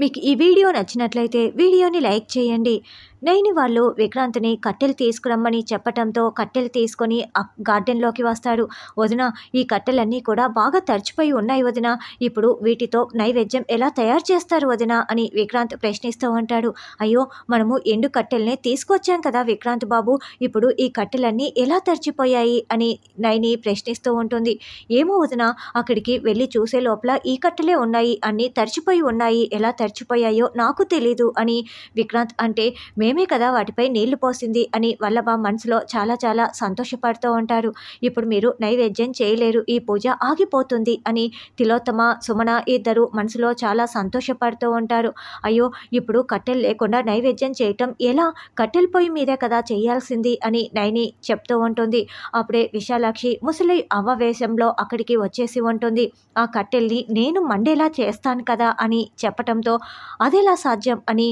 మీకు ఈ వీడియో నచ్చినట్లయితే వీడియోని లైక్ చేయండి నయని వాళ్ళు విక్రాంత్ని కట్టెలు తీసుకురమ్మని చెప్పటంతో కట్టెలు తీసుకొని గార్డెన్లోకి వస్తాడు వదిన ఈ కట్టెలన్నీ కూడా బాగా తడిచిపోయి ఉన్నాయి వదిన ఇప్పుడు వీటితో నైవేద్యం ఎలా తయారు చేస్తారు వదిన అని విక్రాంత్ ప్రశ్నిస్తూ ఉంటాడు అయ్యో మనము ఎండు కట్టెల్ని తీసుకొచ్చాం కదా విక్రాంత్ బాబు ఇప్పుడు ఈ కట్టెలన్నీ ఎలా తడిచిపోయాయి అని నైని ప్రశ్నిస్తూ ఉంటుంది ఏమో వదిన అక్కడికి వెళ్ళి చూసే లోపల ఈ కట్టెలే ఉన్నాయి అన్నీ తడిచిపోయి ఉన్నాయి ఎలా తడిచిపోయాయో నాకు తెలీదు అని విక్రాంత్ అంటే మేము మేమే కదా వాటిపై నీళ్లు పోసింది అని వల్లభ మనసులో చాలా చాలా సంతోషపడుతూ ఉంటారు ఇప్పుడు మీరు నైవేద్యం చేయలేరు ఈ పూజ ఆగిపోతుంది అని తిలోత్తమ సుమన ఇద్దరు మనసులో చాలా సంతోషపడుతూ ఉంటారు అయ్యో ఇప్పుడు కట్టెలు లేకుండా నైవేద్యం చేయటం ఎలా కట్టెల పొయ్యి మీదే కదా చేయాల్సింది అని నైని చెప్తూ ఉంటుంది అప్పుడే విశాలాక్షి ముసలి అవ్వవేశంలో అక్కడికి వచ్చేసి ఉంటుంది ఆ కట్టెల్ని నేను మండేలా చేస్తాను కదా అని చెప్పటంతో అదేలా సాధ్యం అని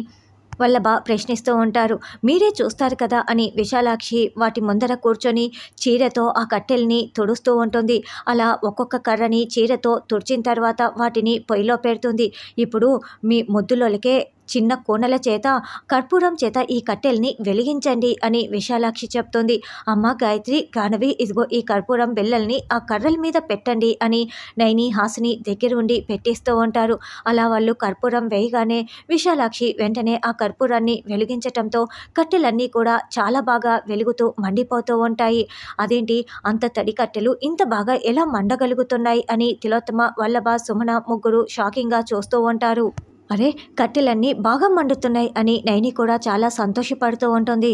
వాళ్ళ బా ప్రశ్నిస్తూ ఉంటారు మీరే చూస్తారు కదా అని విశాలాక్షి వాటి ముందర కూర్చొని చీరతో ఆ కట్టెల్ని తుడుస్తూ ఉంటుంది అలా ఒక్కొక్క కర్రని చీరతో తుడిచిన తర్వాత వాటిని పొయ్యిలో పెడుతుంది ఇప్పుడు మీ ముద్దులోలకే చిన్న కోనల చేత కర్పూరం చేత ఈ కట్టెల్ని వెలిగించండి అని విశాలాక్షి చెప్తుంది అమ్మ గాయత్రి గానవి ఇదిగో ఈ కర్పూరం బిల్లల్ని ఆ కర్రల మీద పెట్టండి అని నైని హాసిని దగ్గరుండి పెట్టేస్తూ ఉంటారు అలా వాళ్ళు కర్పూరం వేయగానే విశాలాక్షి వెంటనే ఆ కర్పూరాన్ని వెలిగించటంతో కట్టెలన్నీ కూడా చాలా బాగా వెలుగుతూ మండిపోతూ ఉంటాయి అదేంటి అంత తడి కట్టెలు ఇంత బాగా ఎలా మండగలుగుతున్నాయి అని తిలోత్తమ వల్లభ సుమన ముగ్గురు షాకింగ్గా చూస్తూ ఉంటారు అరే కట్టెలన్నీ బాగా మండుతున్నాయి అని నైని కూడా చాలా సంతోషపడుతూ ఉంటుంది